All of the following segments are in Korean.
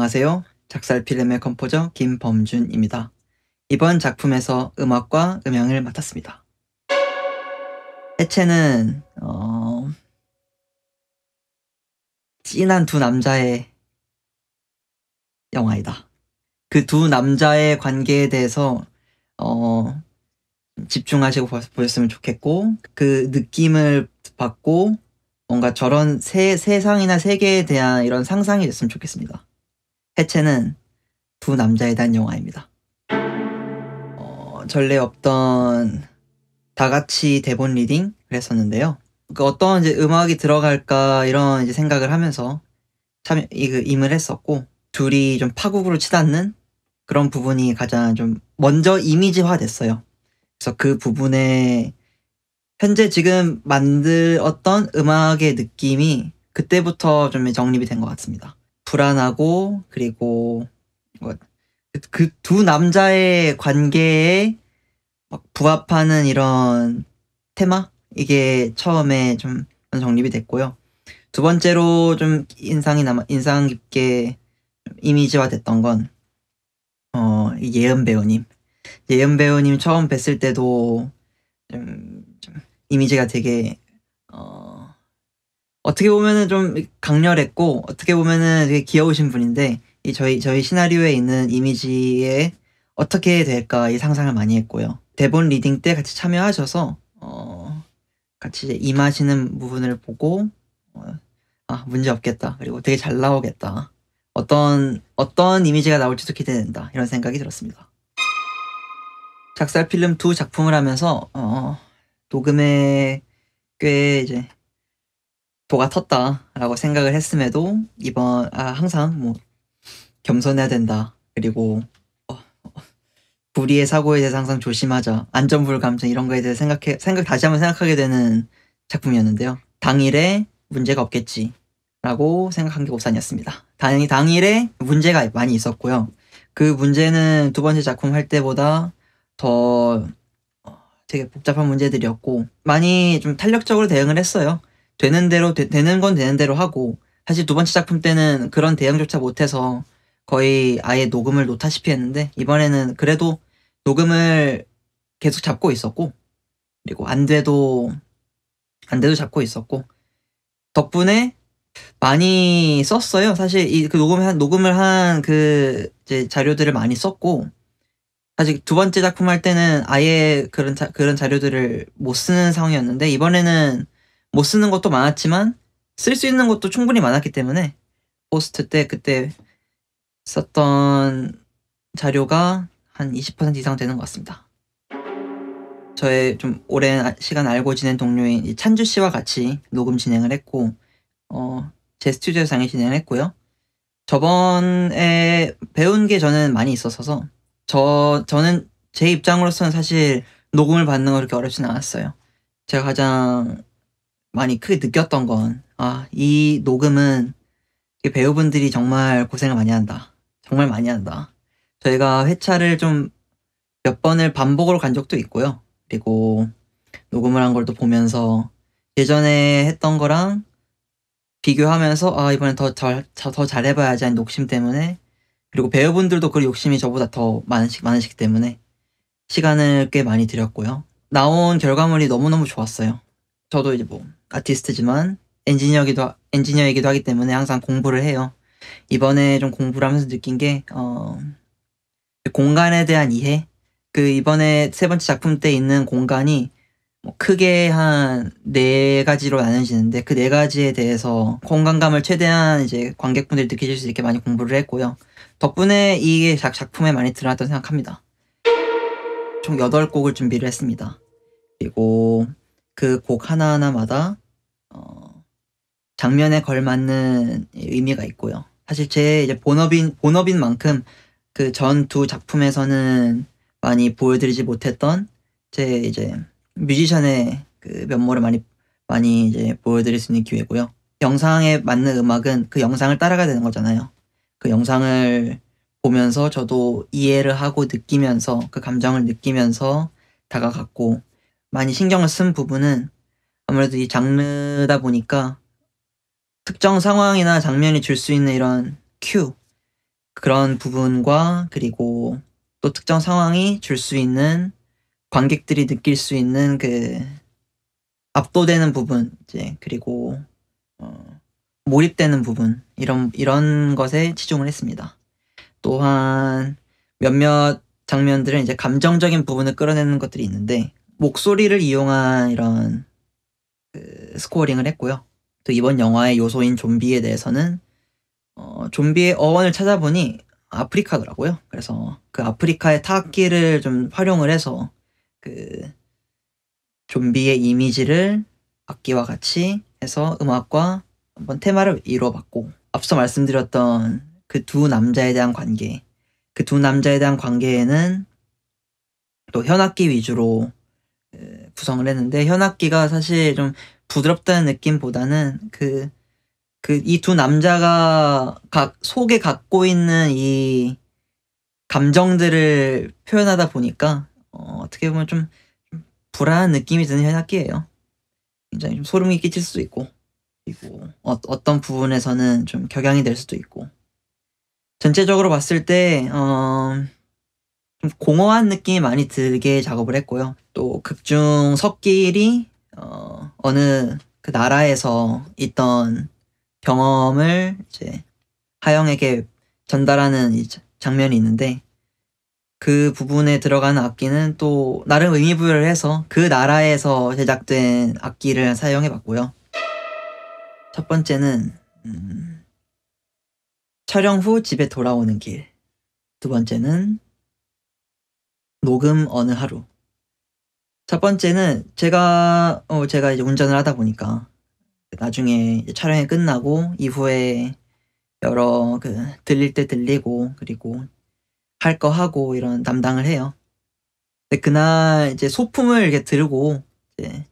안녕하세요. 작살 필름의 컴포저 김범준입니다. 이번 작품에서 음악과 음향을 맡았습니다. 해체는 어... 진한 두 남자의 영화이다. 그 두 남자의 관계에 대해서 어... 집중하시고 보셨으면 좋겠고 그 느낌을 받고 뭔가 저런 세, 세상이나 세계에 대한 이런 상상이 됐으면 좋겠습니다. 해체는 두 남자에 대한 영화입니다. 어, 전례 없던 다 같이 대본 리딩 그랬었는데요. 그 그러니까 어떤 이제 음악이 들어갈까 이런 이제 생각을 하면서 참 그 임을 했었고 둘이 좀 파국으로 치닫는 그런 부분이 가장 좀 먼저 이미지화 됐어요. 그래서 그 부분에 현재 지금 만들었던 음악의 느낌이 그때부터 좀 정립이 된 것 같습니다. 불안하고 그리고 뭐 그두 그 남자의 관계에 막 부합하는 이런 테마 이게 처음에 좀 정립이 됐고요. 두 번째로 좀 인상이 남아 인상 깊게 이미지화됐던 건 어, 예은 배우님. 예은 배우님 처음 뵀을 때도 좀, 좀 이미지가 되게 어떻게 보면은 좀 강렬했고 어떻게 보면은 되게 귀여우신 분인데 이 저희 저희 시나리오에 있는 이미지에 어떻게 될까 이 상상을 많이 했고요. 대본 리딩 때 같이 참여하셔서 어 같이 임하시는 부분을 보고 어, 아 문제 없겠다 그리고 되게 잘 나오겠다 어떤 어떤 이미지가 나올지도 기대된다 이런 생각이 들었습니다. 작살 필름 두 작품을 하면서 어, 녹음에 꽤 이제 도가 텄다라고 생각을 했음에도 이번 아, 항상 뭐 겸손해야 된다 그리고 어, 어 불의의 사고에 대해서 항상 조심하자 안전불 감증 이런 거에 대해 서 생각해 생각 다시 한번 생각하게 되는 작품이었는데요 당일에 문제가 없겠지라고 생각한 게 옵산이었습니다 당연히 당일에 문제가 많이 있었고요 그 문제는 두 번째 작품 할 때보다 더 어, 되게 복잡한 문제들이었고 많이 좀 탄력적으로 대응을 했어요. 되는 대로 되, 는건 되는 대로 하고 사실 두 번째 작품 때는 그런 대응조차 못해서 거의 아예 녹음을 놓다시피 했는데 이번에는 그래도 녹음을 계속 잡고 있었고 그리고 안 돼도 안 돼도 잡고 있었고 덕분에 많이 썼어요. 사실 이 그녹음 녹음을 한그 이제 자료들을 많이 썼고 사실 두 번째 작품 할 때는 아예 그런 자, 그런 자료들을 못 쓰는 상황이었는데 이번에는 못 쓰는 것도 많았지만 쓸 수 있는 것도 충분히 많았기 때문에 포스트 때 그때 썼던 자료가 한 20% 이상 되는 것 같습니다. 저의 좀 오랜 아, 시간 알고 지낸 동료인 찬주 씨와 같이 녹음 진행을 했고 어, 제 스튜디오 상에 진행을 했고요. 저번에 배운 게 저는 많이 있었어서 저 저는 제 입장으로서는 사실 녹음을 받는 거 그렇게 어렵진 않았어요. 제가 가장 많이 크게 느꼈던 건, 아, 이 녹음은 배우분들이 정말 고생을 많이 한다. 정말 많이 한다. 저희가 회차를 좀 몇 번을 반복으로 간 적도 있고요. 그리고 녹음을 한 걸 또 보면서 예전에 했던 거랑 비교하면서 아 이번엔 더잘 더 잘해봐야지 하는 욕심 때문에 그리고 배우분들도 그 욕심이 저보다 더 많으시, 많으시기 때문에 시간을 꽤 많이 들였고요. 나온 결과물이 너무너무 좋았어요. 저도 이제 뭐 아티스트지만 엔지니어기도 엔지니어이기도 하기 때문에 항상 공부를 해요. 이번에 좀 공부를 하면서 느낀 게 어, 공간에 대한 이해. 그 이번에 세 번째 작품 때 있는 공간이 뭐 크게 한 네 가지로 나눠지는데 그 네 가지에 대해서 공간감을 최대한 이제 관객분들이 느끼실 수 있게 많이 공부를 했고요. 덕분에 이 작, 작품에 많이 들어갔다고 생각합니다. 총 8곡을 준비를 했습니다. 그리고 그 곡 하나하나마다 장면에 걸맞는 의미가 있고요. 사실 제 이제 본업인 본업인 만큼 그 전 두 작품에서는 많이 보여드리지 못했던 제 이제 뮤지션의 그 면모를 많이 많이 이제 보여드릴 수 있는 기회고요. 영상에 맞는 음악은 그 영상을 따라가야 되는 거잖아요. 그 영상을 보면서 저도 이해를 하고 느끼면서 그 감정을 느끼면서 다가갔고 많이 신경을 쓴 부분은 아무래도 이 장르다 보니까 특정 상황이나 장면이 줄 수 있는 이런 큐 그런 부분과 그리고 또 특정 상황이 줄 수 있는 관객들이 느낄 수 있는 그 압도되는 부분 이제 그리고 어, 몰입되는 부분 이런 이런 것에 치중을 했습니다. 또한 몇몇 장면들은 이제 감정적인 부분을 끌어내는 것들이 있는데 목소리를 이용한 이런 그 스코어링을 했고요. 또 이번 영화의 요소인 좀비에 대해서는 어, 좀비의 어원을 찾아보니 아프리카더라고요. 그래서 그 아프리카의 타악기를 좀 활용을 해서 그 좀비의 이미지를 악기와 같이 해서 음악과 한번 테마를 이루어봤고 앞서 말씀드렸던 그 두 남자에 대한 관계 그 두 남자에 대한 관계에는 또 현악기 위주로 구성을 했는데 현악기가 사실 좀 부드럽다는 느낌보다는 그 그 이 두 남자가 각 속에 갖고 있는 이 감정들을 표현하다 보니까 어, 어떻게 보면 좀 불안한 느낌이 드는 현악기예요. 굉장히 좀 소름이 끼칠 수도 있고 그리고 어, 떤 부분에서는 좀 격양이 될 수도 있고 전체적으로 봤을 때 어, 좀 공허한 느낌이 많이 들게 작업을 했고요. 또 극중 석길이 어, 어느 그 나라에서 있던 경험을 이제 하영에게 전달하는 장면이 있는데 그 부분에 들어가는 악기는 또 나름 의미 부여를 해서 그 나라에서 제작된 악기를 사용해 봤고요. 첫 번째는 음, 촬영 후 집에 돌아오는 길. 두 번째는 녹음 어느 하루. 첫 번째는 제가 어 제가 이제 운전을 하다 보니까 나중에 촬영이 끝나고 이후에 여러 그 들릴 때 들리고 그리고 할 거 하고 이런 담당을 해요. 근데 그날 이제 소품을 이렇게 들고 이제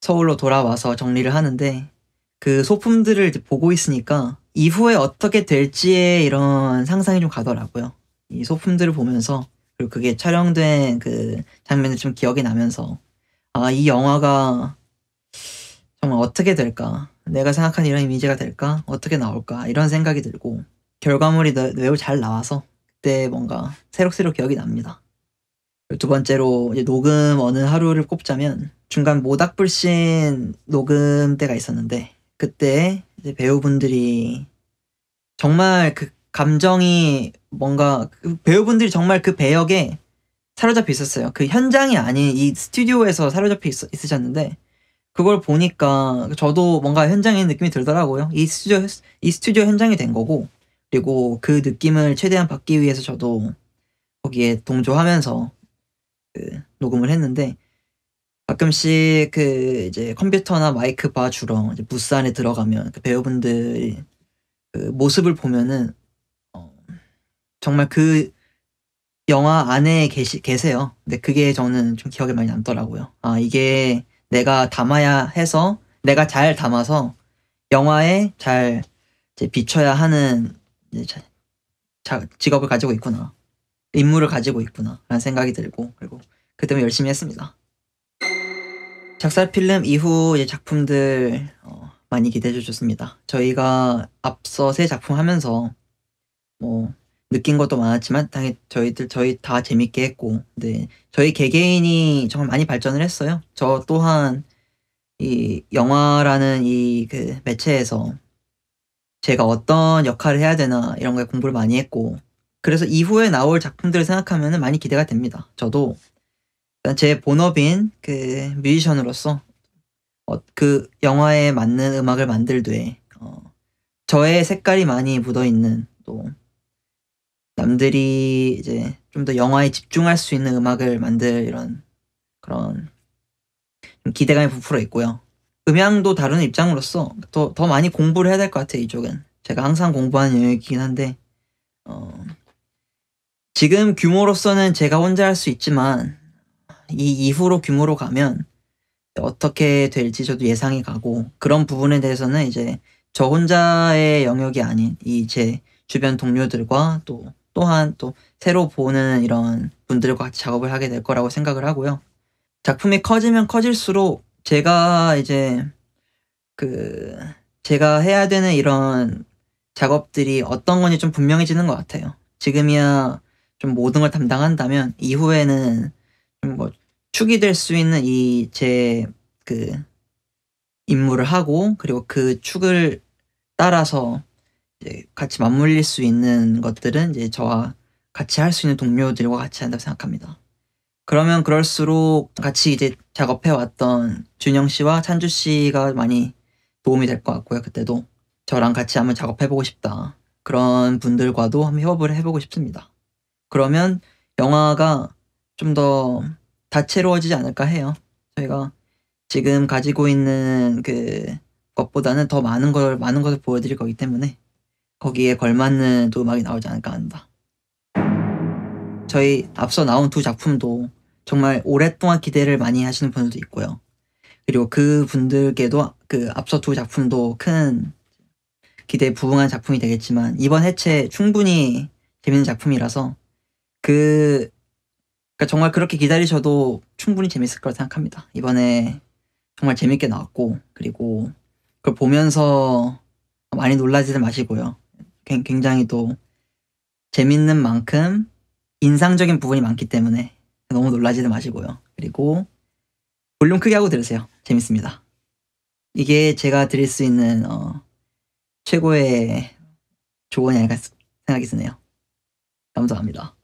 서울로 돌아와서 정리를 하는데 그 소품들을 보고 있으니까 이후에 어떻게 될지에 이런 상상이 좀 가더라고요. 이 소품들을 보면서 그리고 그게 촬영된 그장면을좀 기억이 나면서 아, 이 영화가 정말 어떻게 될까? 내가 생각한 이런 이미지가 될까? 어떻게 나올까? 이런 생각이 들고 결과물이 매우 잘 나와서 그때 뭔가 새록새록 기억이 납니다. 두 번째로 녹음 어느 하루를 꼽자면 중간 모닥불신 녹음 때가 있었는데 그때 배우분들이 정말 그 감정이 뭔가 그 배우분들이 정말 그 배역에 사로잡혀 있었어요. 그 현장이 아닌 이 스튜디오에서 사로잡혀 있, 있으셨는데 그걸 보니까 저도 뭔가 현장의 느낌이 들더라고요. 이 스튜디오 이 스튜디오 현장이 된 거고 그리고 그 느낌을 최대한 받기 위해서 저도 거기에 동조하면서 그 녹음을 했는데 가끔씩 그 이제 컴퓨터나 마이크 바 주러 이제 부스 안에 들어가면 그 배우분들 그 모습을 보면은 정말 그 영화 안에 계시, 계세요. 근데 그게 저는 좀 기억에 많이 남더라고요. 아, 이게 내가 담아야 해서, 내가 잘 담아서 영화에 잘 비춰야 하는 자, 직업을 가지고 있구나. 임무를 가지고 있구나. 라는 생각이 들고, 그리고 그 때문에 열심히 했습니다. 작살 필름 이후 작품들 어, 많이 기대해 주셨습니다. 저희가 앞서 세 작품 하면서 뭐 느낀 것도 많았지만 당연히 저희들 저희 다 재밌게 했고 네 저희 개개인이 정말 많이 발전을 했어요. 저 또한 이 영화라는 이 그 매체에서 제가 어떤 역할을 해야 되나 이런 거에 공부를 많이 했고 그래서 이후에 나올 작품들을 생각하면 많이 기대가 됩니다. 저도 제 본업인 그 뮤지션으로서 어, 그 영화에 맞는 음악을 만들되 어, 저의 색깔이 많이 묻어 있는 또 남들이 이제 좀 더 영화에 집중할 수 있는 음악을 만들 이런 그런 기대감이 부풀어 있고요. 음향도 다른 입장으로서 더, 더 많이 공부를 해야 될 것 같아요, 이쪽은. 제가 항상 공부하는 영역이긴 한데, 어, 지금 규모로서는 제가 혼자 할 수 있지만, 이 이후로 규모로 가면 어떻게 될지 저도 예상이 가고, 그런 부분에 대해서는 이제 저 혼자의 영역이 아닌 이 제 주변 동료들과 또 또한 또 새로 보는 이런 분들과 같이 작업을 하게 될 거라고 생각을 하고요. 작품이 커지면 커질수록 제가 이제 그 제가 해야 되는 이런 작업들이 어떤 건지 좀 분명해지는 것 같아요. 지금이야 좀 모든 걸 담당한다면 이후에는 좀뭐 축이 될 수 있는 이 제 그 임무를 하고 그리고 그 축을 따라서 이제 같이 맞물릴 수 있는 것들은 이제 저와 같이 할 수 있는 동료들과 같이 한다고 생각합니다. 그러면 그럴수록 같이 이제 작업해왔던 준영 씨와 찬주 씨가 많이 도움이 될 것 같고요. 그때도 저랑 같이 한번 작업해보고 싶다. 그런 분들과도 한번 협업을 해보고 싶습니다. 그러면 영화가 좀 더 다채로워지지 않을까 해요. 저희가 지금 가지고 있는 그 것보다는 더 많은 걸 많은 것을 보여드릴 거기 때문에 거기에 걸맞는 또 음악이 나오지 않을까 한다. 저희 앞서 나온 두 작품도 정말 오랫동안 기대를 많이 하시는 분들도 있고요. 그리고 그 분들께도 그 앞서 두 작품도 큰 기대에 부응한 작품이 되겠지만 이번 해체 충분히 재밌는 작품이라서 그 그러니까 정말 그렇게 기다리셔도 충분히 재밌을 거라 생각합니다. 이번에 정말 재밌게 나왔고 그리고 그걸 보면서 많이 놀라지는 마시고요. 굉장히 또 재밌는 만큼 인상적인 부분이 많기 때문에 너무 놀라지도 마시고요. 그리고 볼륨 크게 하고 들으세요. 재밌습니다. 이게 제가 드릴 수 있는 어, 최고의 조언이 아닐까 생각이 드네요. 감사합니다.